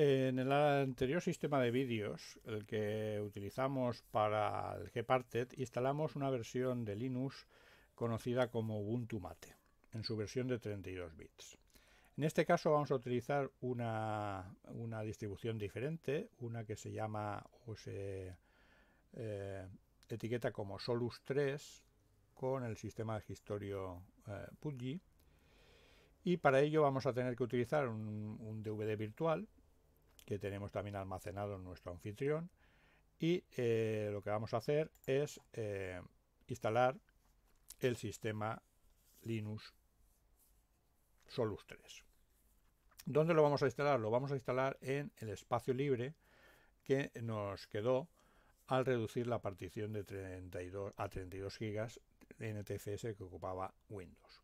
En el anterior sistema de vídeos, el que utilizamos para el Gparted, instalamos una versión de Linux conocida como Ubuntu Mate, en su versión de 32 bits. En este caso vamos a utilizar una, distribución diferente, una que se llama o se eh, etiqueta como Solus 3 con el sistema de gestorio eh, Y para ello vamos a tener que utilizar un DVD virtual que tenemos también almacenado en nuestro anfitrión. Y eh, lo que vamos a hacer es eh, instalar el sistema Linux Solus 3. ¿Dónde lo vamos a instalar? Lo vamos a instalar en el espacio libre que nos quedó al reducir la partición de 32 a 32 GB NTFS que ocupaba Windows.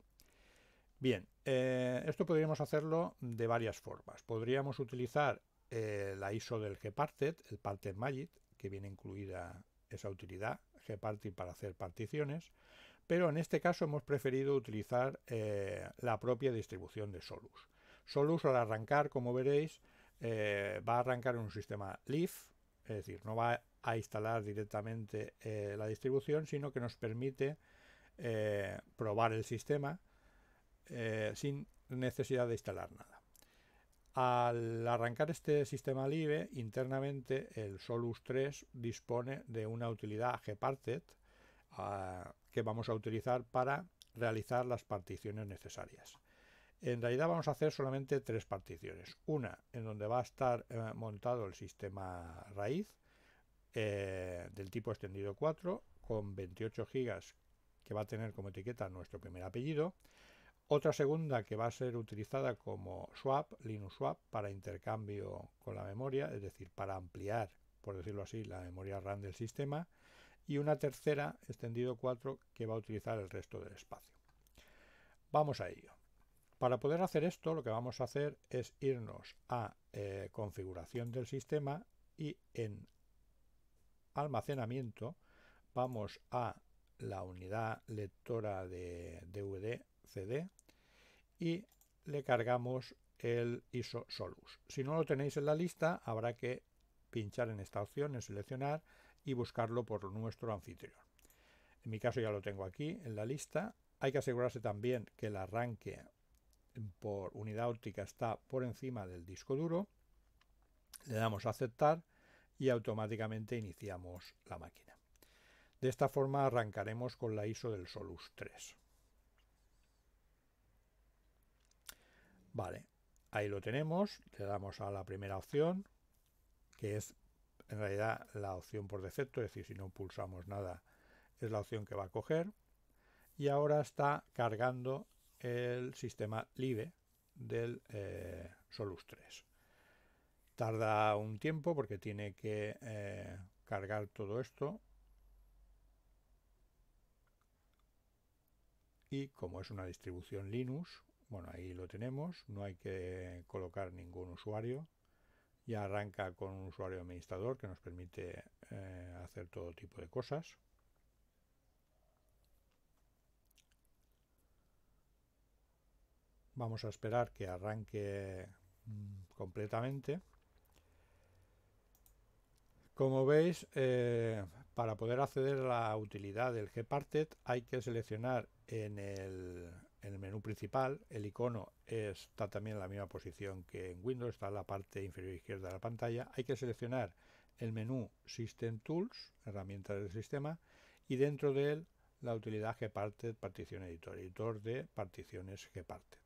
Bien, eh, esto podríamos hacerlo de varias formas. Podríamos utilizar eh, la ISO del Gparted, el Parted Magic, que viene incluida esa utilidad, Gparted para hacer particiones, pero en este caso hemos preferido utilizar eh, la propia distribución de Solus. Solus al arrancar, como veréis, eh, va a arrancar en un sistema Leaf, es decir, no va a instalar directamente la distribución, sino que nos permite probar el sistema sin necesidad de instalar nada. Al arrancar este sistema libre, internamente el Solus 3 dispone de una utilidad gparted ah, que vamos a utilizar para realizar las particiones necesarias. En realidad vamos a hacer solamente tres particiones. Una en donde va a estar eh, montado el sistema raíz eh, del tipo extendido 4 con 28 GB que va a tener como etiqueta nuestro primer apellido otra segunda que va a ser utilizada como swap, Linux swap, para intercambio con la memoria, es decir, para ampliar, por decirlo así, la memoria RAM del sistema. Y una tercera, extendido 4, que va a utilizar el resto del espacio. Vamos a ello. Para poder hacer esto, lo que vamos a hacer es irnos a eh, configuración del sistema y en almacenamiento vamos a la unidad lectora de DVD, CD, y le cargamos el ISO Solus. Si no lo tenéis en la lista, habrá que pinchar en esta opción, en seleccionar y buscarlo por nuestro anfitrión. En mi caso ya lo tengo aquí en la lista. Hay que asegurarse también que el arranque por unidad óptica está por encima del disco duro. Le damos a aceptar y automáticamente iniciamos la máquina. De esta forma arrancaremos con la ISO del Solus 3. Vale, ahí lo tenemos, le damos a la primera opción, que es en realidad la opción por defecto, es decir, si no pulsamos nada es la opción que va a coger. Y ahora está cargando el sistema libre del eh, Solus 3. Tarda un tiempo porque tiene que eh, cargar todo esto. Y como es una distribución Linux, bueno, ahí lo tenemos, no hay que colocar ningún usuario. Ya arranca con un usuario administrador que nos permite eh, hacer todo tipo de cosas. Vamos a esperar que arranque mm, completamente. Como veis, eh, para poder acceder a la utilidad del Gparted hay que seleccionar en el, en el menú principal. El icono está también en la misma posición que en Windows, está en la parte inferior izquierda de la pantalla. Hay que seleccionar el menú System Tools, herramientas del sistema, y dentro de él la utilidad Gparted Partición Editor, editor de particiones Gparted.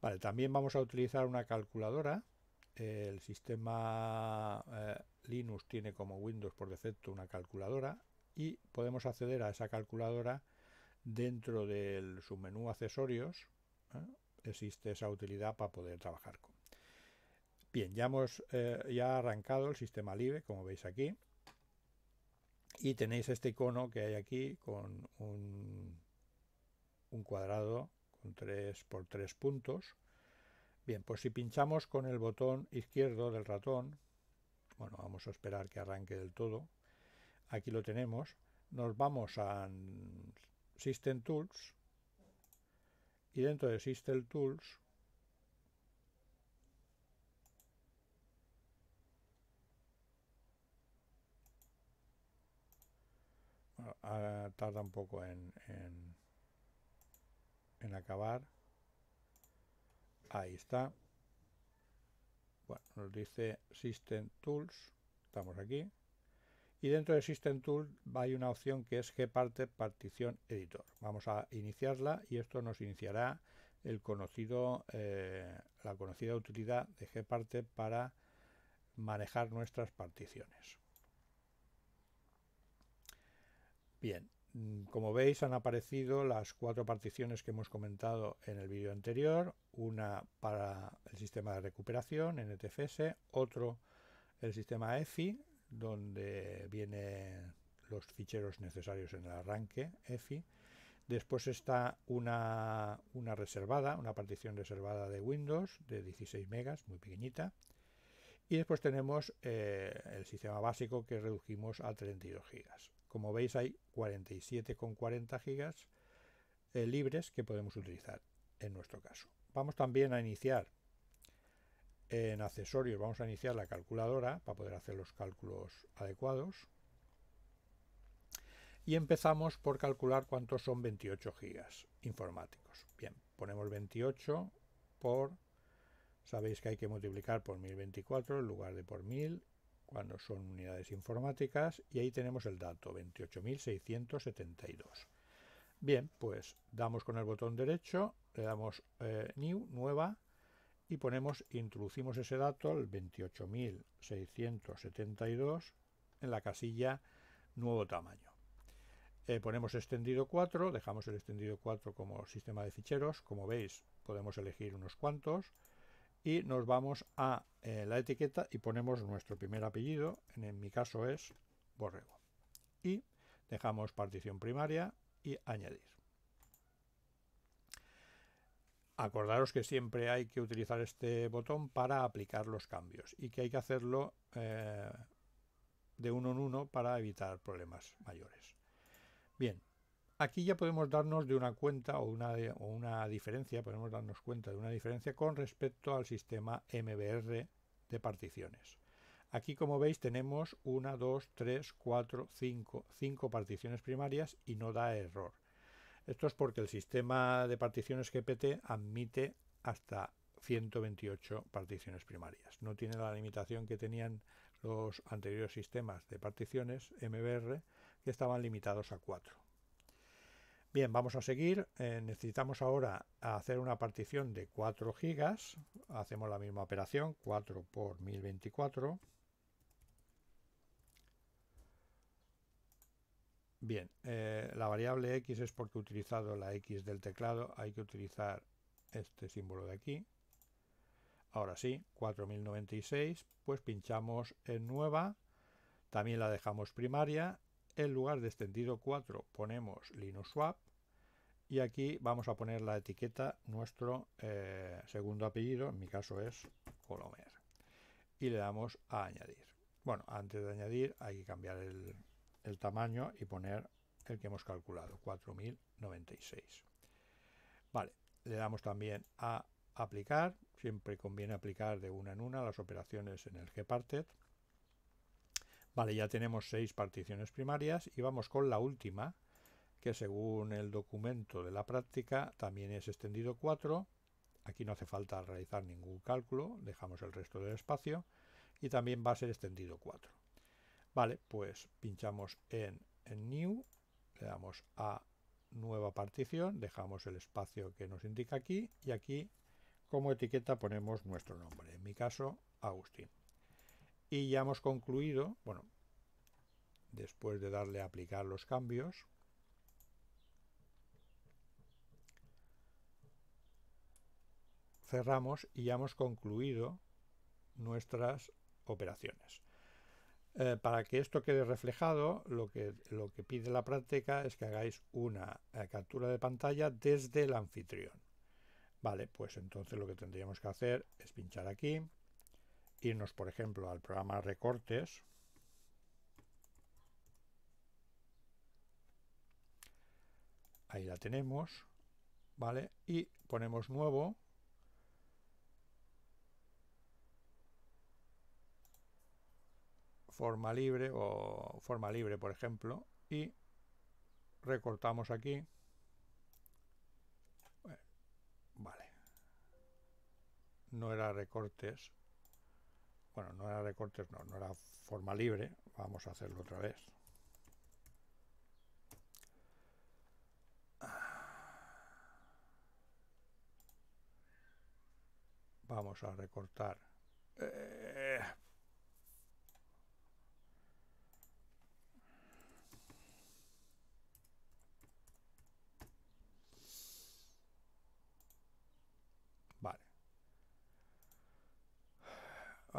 Vale, también vamos a utilizar una calculadora. El sistema eh, Linux tiene como Windows por defecto una calculadora y podemos acceder a esa calculadora dentro del submenú accesorios ¿eh? existe esa utilidad para poder trabajar con. Bien, ya hemos eh, ya arrancado el sistema libre, como veis aquí. Y tenéis este icono que hay aquí con un, un cuadrado con 3 por 3 puntos. Bien, pues si pinchamos con el botón izquierdo del ratón, bueno, vamos a esperar que arranque del todo. Aquí lo tenemos. Nos vamos a System Tools y dentro de System Tools tarda un poco en, en, en acabar ahí está bueno, nos dice System Tools estamos aquí y dentro de System Tool hay una opción que es Gparted Partición Editor. Vamos a iniciarla y esto nos iniciará eh, la conocida utilidad de Gparted para manejar nuestras particiones. Bien, como veis han aparecido las cuatro particiones que hemos comentado en el vídeo anterior, una para el sistema de recuperación, NTFS, otro el sistema EFI, donde vienen los ficheros necesarios en el arranque, EFI. Después está una, reservada, una partición reservada de Windows de 16 megas, muy pequeñita. Y después tenemos eh, el sistema básico que redujimos a 32 gigas. Como veis hay 47,40 gigas eh, libres que podemos utilizar en nuestro caso. Vamos también a iniciar en accesorios vamos a iniciar la calculadora para poder hacer los cálculos adecuados. Y empezamos por calcular cuántos son 28 gigas informáticos. Bien, ponemos 28 por... Sabéis que hay que multiplicar por 1024 en lugar de por 1000 cuando son unidades informáticas y ahí tenemos el dato 28.672. Bien, pues damos con el botón derecho, le damos eh, New, Nueva, y ponemos, introducimos ese dato, el 28.672, en la casilla nuevo tamaño. Eh, ponemos extendido 4, dejamos el extendido 4 como sistema de ficheros, como veis podemos elegir unos cuantos y nos vamos a eh, la etiqueta y ponemos nuestro primer apellido, en mi caso es Borrego. Y dejamos partición primaria y añadir. Acordaros que siempre hay que utilizar este botón para aplicar los cambios y que hay que hacerlo eh, de uno en uno para evitar problemas mayores. Bien, aquí ya podemos darnos de una cuenta o una, una diferencia, podemos darnos cuenta de una diferencia con respecto al sistema MBR de particiones. Aquí como veis tenemos una, dos, tres, cuatro, cinco, cinco particiones primarias y no da error. Esto es porque el sistema de particiones GPT admite hasta 128 particiones primarias. No tiene la limitación que tenían los anteriores sistemas de particiones MBR que estaban limitados a 4. Bien, vamos a seguir. Eh, necesitamos ahora hacer una partición de 4 GB. Hacemos la misma operación, 4 por 1024. Bien, eh, la variable x es porque he utilizado la x del teclado, hay que utilizar este símbolo de aquí. Ahora sí, 4096, pues pinchamos en nueva, también la dejamos primaria, en lugar de extendido 4 ponemos Linux Swap y aquí vamos a poner la etiqueta nuestro eh, segundo apellido, en mi caso es Colomer, y le damos a añadir. Bueno, antes de añadir hay que cambiar el, el tamaño y poner el que hemos calculado, 4096. Vale, le damos también a aplicar, siempre conviene aplicar de una en una las operaciones en el Gparted. Vale, ya tenemos seis particiones primarias y vamos con la última, que según el documento de la práctica también es extendido 4. Aquí no hace falta realizar ningún cálculo, dejamos el resto del espacio y también va a ser extendido 4. Vale, pues pinchamos en, New, le damos a nueva partición, dejamos el espacio que nos indica aquí y aquí como etiqueta ponemos nuestro nombre, en mi caso Agustín. Y ya hemos concluido, bueno, después de darle a aplicar los cambios, cerramos y ya hemos concluido nuestras operaciones. Eh, para que esto quede reflejado, lo que, lo que pide la práctica es que hagáis una eh, captura de pantalla desde el anfitrión. Vale, pues entonces lo que tendríamos que hacer es pinchar aquí, irnos por ejemplo al programa recortes, ahí la tenemos, ¿vale? Y ponemos nuevo, forma libre o forma libre, por ejemplo, y recortamos aquí. Vale. No era recortes. Bueno, no era recortes, no, no era forma libre. Vamos a hacerlo otra vez. Vamos a recortar. Eh,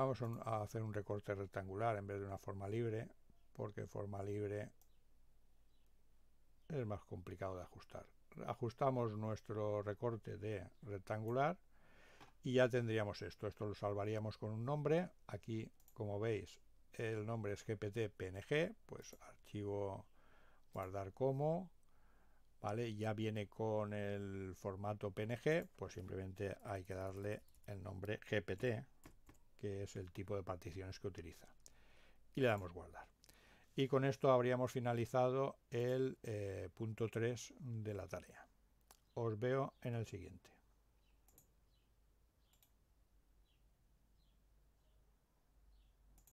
Vamos a hacer un recorte rectangular en vez de una forma libre, porque forma libre es más complicado de ajustar. Ajustamos nuestro recorte de rectangular y ya tendríamos esto. Esto lo salvaríamos con un nombre. Aquí, como veis, el nombre es gpt-png, pues archivo guardar como, ¿vale? Ya viene con el formato png, pues simplemente hay que darle el nombre gpt, que es el tipo de particiones que utiliza. Y le damos guardar. Y con esto habríamos finalizado el eh, punto 3 de la tarea. Os veo en el siguiente.